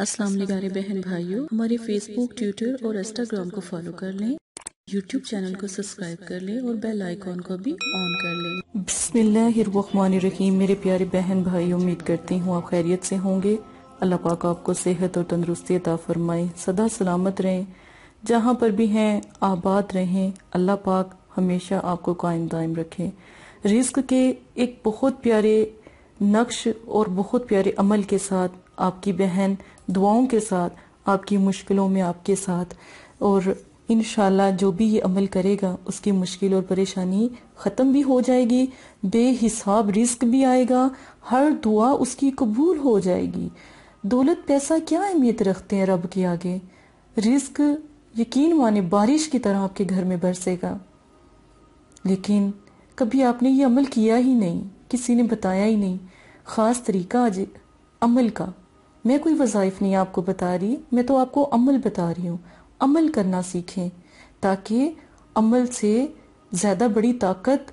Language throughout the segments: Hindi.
अस्सलाम प्यारे बहन भाइयों हमारे फेसबुक ट्विटर और इंस्टाग्राम को फॉलो कर लें यूट्यूब चैनल को सब्सक्राइब कर लें और बेल आइकॉन को भी ऑन कर लें रहीम मेरे प्यारे बहन भाई उम्मीद करती हूँ आप खैरियत से होंगे अल्लाह पाक आपको सेहत और तंदरुस्ती अता फरमाए सदा सलामत रहें जहाँ पर भी हैं आबाद रहें अल्लाह पाक हमेशा आपको कायम दायम रखें रिस्क के एक बहुत प्यारे नक्श और बहुत प्यारे अमल के साथ आपकी बहन दुआओं के साथ आपकी मुश्किलों में आपके साथ और इन जो भी ये अमल करेगा उसकी मुश्किल और परेशानी ख़त्म भी हो जाएगी बेहिसाब रिस्क भी आएगा हर दुआ उसकी कबूल हो जाएगी दौलत पैसा क्या अहमियत रखते हैं रब के आगे रिस्क यकीन माने बारिश की तरह आपके घर में बरसेगा लेकिन कभी आपने ये अमल किया ही नहीं किसी ने बताया ही नहीं ख़ास तरीका आज अमल का मैं कोई वज़ाइफ नहीं आपको बता रही मैं तो आपको अमल बता रही हूँ अमल करना सीखें ताकि अमल से ज़्यादा बड़ी ताकत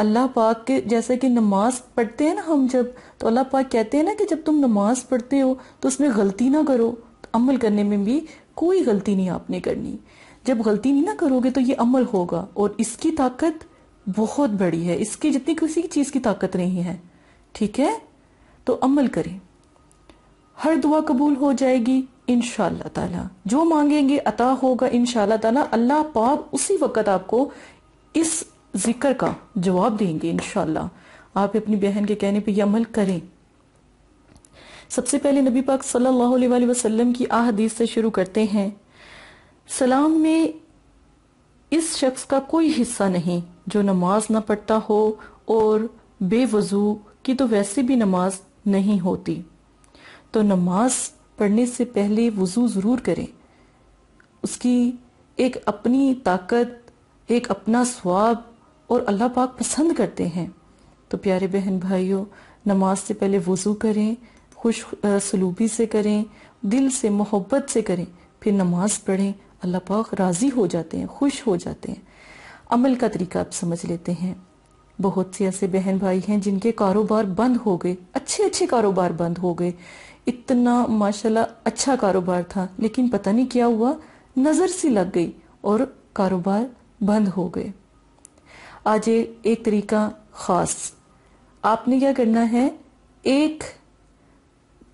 अल्लाह पाक के जैसे कि नमाज पढ़ते हैं ना हम जब तो अल्लाह पाक कहते हैं ना कि जब तुम नमाज पढ़ते हो तो उसमें गलती ना करो तो अमल करने में भी कोई गलती नहीं आपने करनी जब गलती नहीं ना करोगे तो ये अमल होगा और इसकी ताकत बहुत बड़ी है इसकी जितनी किसी चीज़ की ताकत नहीं है ठीक है तो अमल करें हर दुआ कबूल हो जाएगी इन ताला जो मांगेंगे अता होगा इन ताला अल्लाह पाक उसी वक्त आपको इस जिक्र का जवाब देंगे इनशाला आप अपनी बहन के कहने पर यह अमल करें सबसे पहले नबी पाक सल्लल्लाहु अलैहि वसल्लम की आहदीस से शुरू करते हैं सलाम में इस शख्स का कोई हिस्सा नहीं जो नमाज ना पढ़ता हो और बेवजू की तो वैसे भी नमाज नहीं होती तो नमाज पढ़ने से पहले वज़ू ज़रूर करें उसकी एक अपनी ताकत एक अपना स्वाब और अल्लाह पाक पसंद करते हैं तो प्यारे बहन भाइयों नमाज से पहले वज़ू करें खुश सलूबी से करें दिल से मोहब्बत से करें फिर नमाज पढ़ें अल्लाह पाक राज़ी हो जाते हैं खुश हो जाते हैं अमल का तरीका आप समझ लेते हैं बहुत से ऐसे बहन भाई हैं जिनके कारोबार बंद हो गए अच्छे अच्छे कारोबार बंद हो गए इतना माशाल्लाह अच्छा कारोबार था लेकिन पता नहीं क्या हुआ नज़र सी लग गई और कारोबार बंद हो गए आज एक तरीका ख़ास आपने क्या करना है एक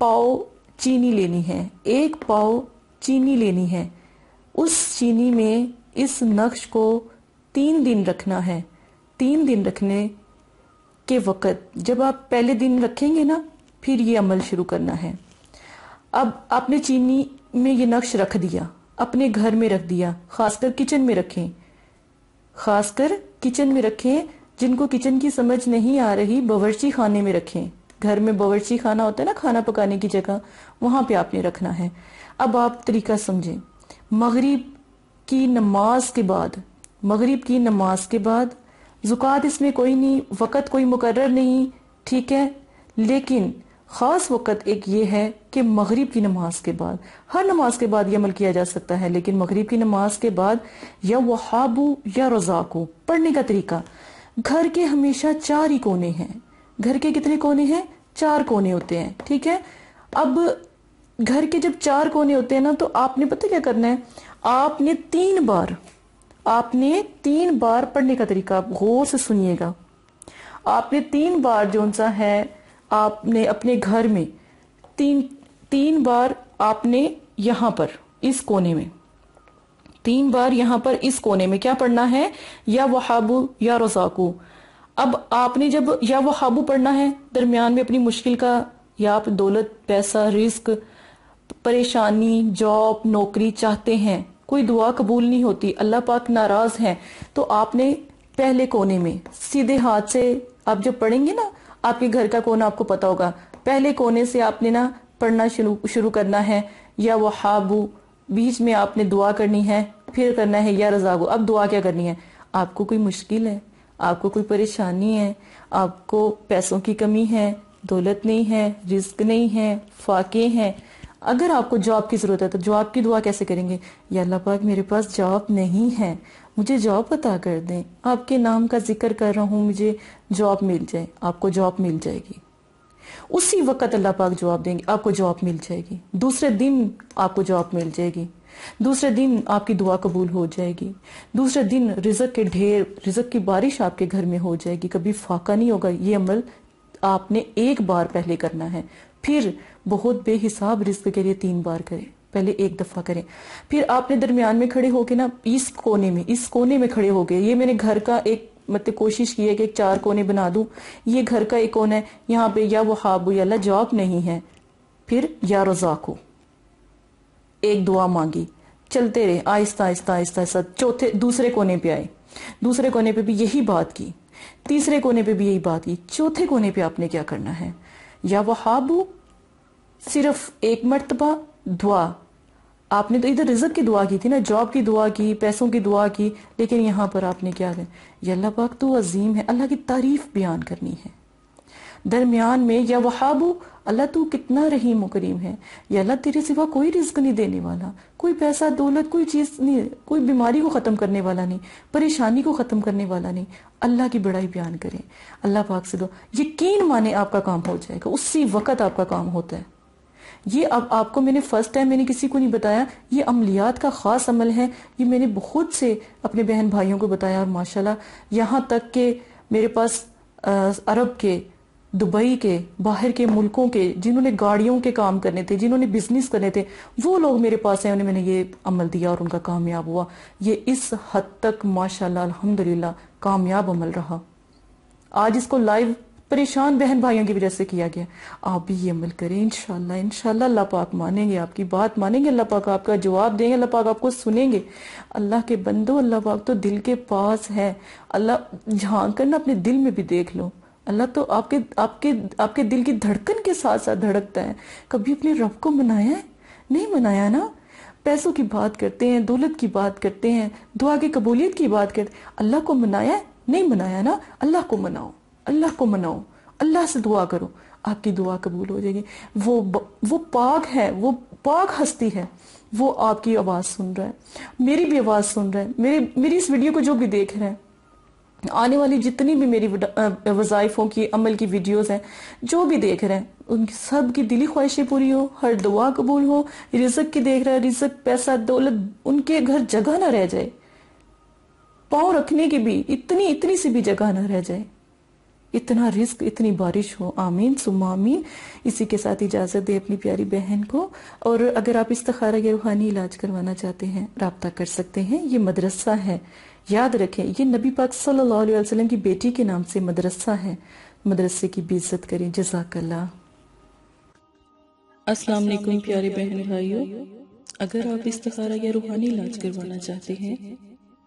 पाव चीनी लेनी है एक पाव चीनी लेनी है उस चीनी में इस नक्श को तीन दिन रखना है तीन दिन रखने के वक़्त जब आप पहले दिन रखेंगे ना फिर ये अमल शुरू करना है अब आपने चीनी में ये नक्श रख दिया अपने घर में रख दिया खासकर किचन में रखें खासकर किचन में रखें जिनको किचन की समझ नहीं आ रही बावर्ची खाने में रखें घर में बावर्ची खाना होता है ना खाना पकाने की जगह वहां पे आपने रखना है अब आप तरीका समझें मगरिब की नमाज के बाद मगरिब की नमाज के बाद ज़ुकात इसमें कोई नहीं वक़्त कोई मुकर्र नहीं ठीक है लेकिन ख़ास वक़्त एक ये है कि मगरिब की नमाज के बाद हर नमाज के बाद यह अमल किया जा सकता है लेकिन मगरिब की नमाज के बाद या वहाबू या रजाकू पढ़ने का तरीका घर के हमेशा चार ही कोने हैं घर के कितने कोने हैं चार कोने होते हैं ठीक है अब घर के जब चार कोने होते हैं ना तो आपने पता क्या करना है आपने तीन बार आपने तीन बार पढ़ने का तरीका आप गौर से सुनिएगा आपने तीन बार जो सा है आपने अपने घर में तीन तीन बार आपने यहां पर इस कोने में तीन बार यहां पर इस कोने में क्या पढ़ना है या वहाबू या रोजाकू अब आपने जब या वहाबू पढ़ना है दरमियान में अपनी मुश्किल का या आप दौलत पैसा रिस्क परेशानी जॉब नौकरी चाहते हैं कोई दुआ कबूल नहीं होती अल्लाह पाक नाराज हैं तो आपने पहले कोने में सीधे हाथ से आप जब पढ़ेंगे ना आपके घर का कोना आपको पता होगा पहले कोने से आपने ना पढ़ना शुरू शुरू करना है या वहाबू बीच में आपने दुआ करनी है फिर करना है या रजागो अब दुआ क्या करनी है आपको कोई मुश्किल है आपको कोई परेशानी है आपको पैसों की कमी है दौलत नहीं है रिस्क नहीं है फाके हैं अगर आपको जॉब की ज़रूरत है तो जॉब की दुआ कैसे करेंगे या अल्लाह पाक मेरे पास जॉब नहीं है मुझे जॉब पता कर दें आपके नाम का जिक्र कर रहा हूं मुझे जॉब मिल जाए आपको जॉब मिल जाएगी उसी वक्त अल्लाह पाक जवाब देंगे आपको जॉब मिल जाएगी दूसरे दिन आपको जॉब मिल जाएगी दूसरे दिन आपकी दुआ कबूल हो जाएगी दूसरे दिन रिजक के ढेर रिजक की बारिश आपके घर में हो जाएगी कभी फाका नहीं होगा ये अमल आपने एक बार पहले करना है फिर बहुत बेहिसाब रिस्क के लिए तीन बार करें पहले एक दफा करें फिर आपने दरमियान में खड़े होके ना इस कोने में इस कोने में खड़े हो गए ये मैंने घर का एक मतलब कोशिश की है कि एक चार कोने बना दूं ये घर का एक कोना है यहाँ पे या वो हाबू या जवाब नहीं है फिर या हो एक दुआ मांगी चलते रहे आहिस्ता आहिस्ता आहिस्ता आहिस्ता चौथे दूसरे कोने पे आए दूसरे कोने पे भी यही बात की तीसरे कोने पे भी यही बात की चौथे कोने पे आपने क्या करना है या वहाबू सिर्फ एक मरतबा दुआ आपने तो इधर रिजक की दुआ की थी ना जॉब की दुआ की पैसों की दुआ की लेकिन यहां पर आपने क्या करें अल्लाह पाक तो अजीम है अल्लाह की तारीफ बयान करनी है दरमियान में या वहाबो अल्लाह तू कितना रहीम करीम है या अल्लाह तेरे सिवा कोई रिस्क नहीं देने वाला कोई पैसा दौलत कोई चीज़ नहीं कोई बीमारी को ख़त्म करने वाला नहीं परेशानी को ख़त्म करने वाला नहीं अल्लाह की बड़ाई बयान करें अल्लाह पाक से दो यकीन माने आपका काम हो जाएगा उसी वक्त आपका काम होता है ये अब आपको मैंने फर्स्ट टाइम मैंने किसी को नहीं बताया ये अमलियात का ख़ास अमल है ये मैंने बहुत से अपने बहन भाइयों को बताया और माशाल्लाह यहां तक के मेरे पास अरब के दुबई के बाहर के मुल्कों के जिन्होंने गाड़ियों के काम करने थे जिन्होंने बिजनेस करने थे वो लोग मेरे पास आए उन्हें मैंने ये अमल दिया और उनका कामयाब हुआ ये इस हद तक माशाल्लाह अल्हम्दुलिल्लाह कामयाब अमल रहा आज इसको लाइव परेशान बहन भाइयों की वजह से किया गया आप भी ये अमल करें इनशाला इनशाला अल्लाह पाक मानेंगे आपकी बात मानेंगे अल्लाह पाक आपका जवाब देंगे अल्लाह पाक आपको सुनेंगे अल्लाह के बंदो अल्लाह पाक तो दिल के पास है अल्लाह झांक कर ना अपने दिल में भी देख लो अल्लाह तो आपके आपके आपके दिल की धड़कन के साथ साथ धड़कता है कभी अपने रब को मनाया है नहीं मनाया ना पैसों की बात करते हैं दौलत की बात करते हैं दुआ की कबूलियत की बात करते अल्लाह को मनाया है नहीं मनाया ना अल्लाह को मनाओ अल्लाह को मनाओ अल्लाह से दुआ करो आपकी दुआ कबूल हो जाएगी वो वो पाक है वो पाक हस्ती है वो आपकी आवाज़ सुन रहा है मेरी भी आवाज़ सुन रहा है मेरे मेरी इस वीडियो को जो भी देख रहे हैं आने वाली जितनी भी मेरी वज़ाइफ़ों की अमल की वीडियोस हैं जो भी देख रहे हैं उनकी सब की दिली ख्वाहिशें पूरी हो हर दुआ कबूल हो रिजक की देख रहे हैं रिजक पैसा दौलत उनके घर जगह ना रह जाए पाँव रखने की भी इतनी इतनी सी भी जगह ना रह जाए इतना रिस्क इतनी बारिश हो आमीन सुमामीन इसी के साथ इजाज़त दे अपनी प्यारी बहन को और अगर आप इस तखारा या रूहानी इलाज करवाना चाहते हैं रबता कर सकते हैं ये मदरसा है याद रखें ये नबी पाक सल्लल्लाहु अलैहि वसल्लम की बेटी के नाम से मदरसा है मदरसे की इज्जत करें जजाकल्ला अस्सलाम वालेकुम प्यारे बहन भाइयों अगर आप इस तखारा या रूहानी इलाज करवाना चाहते हैं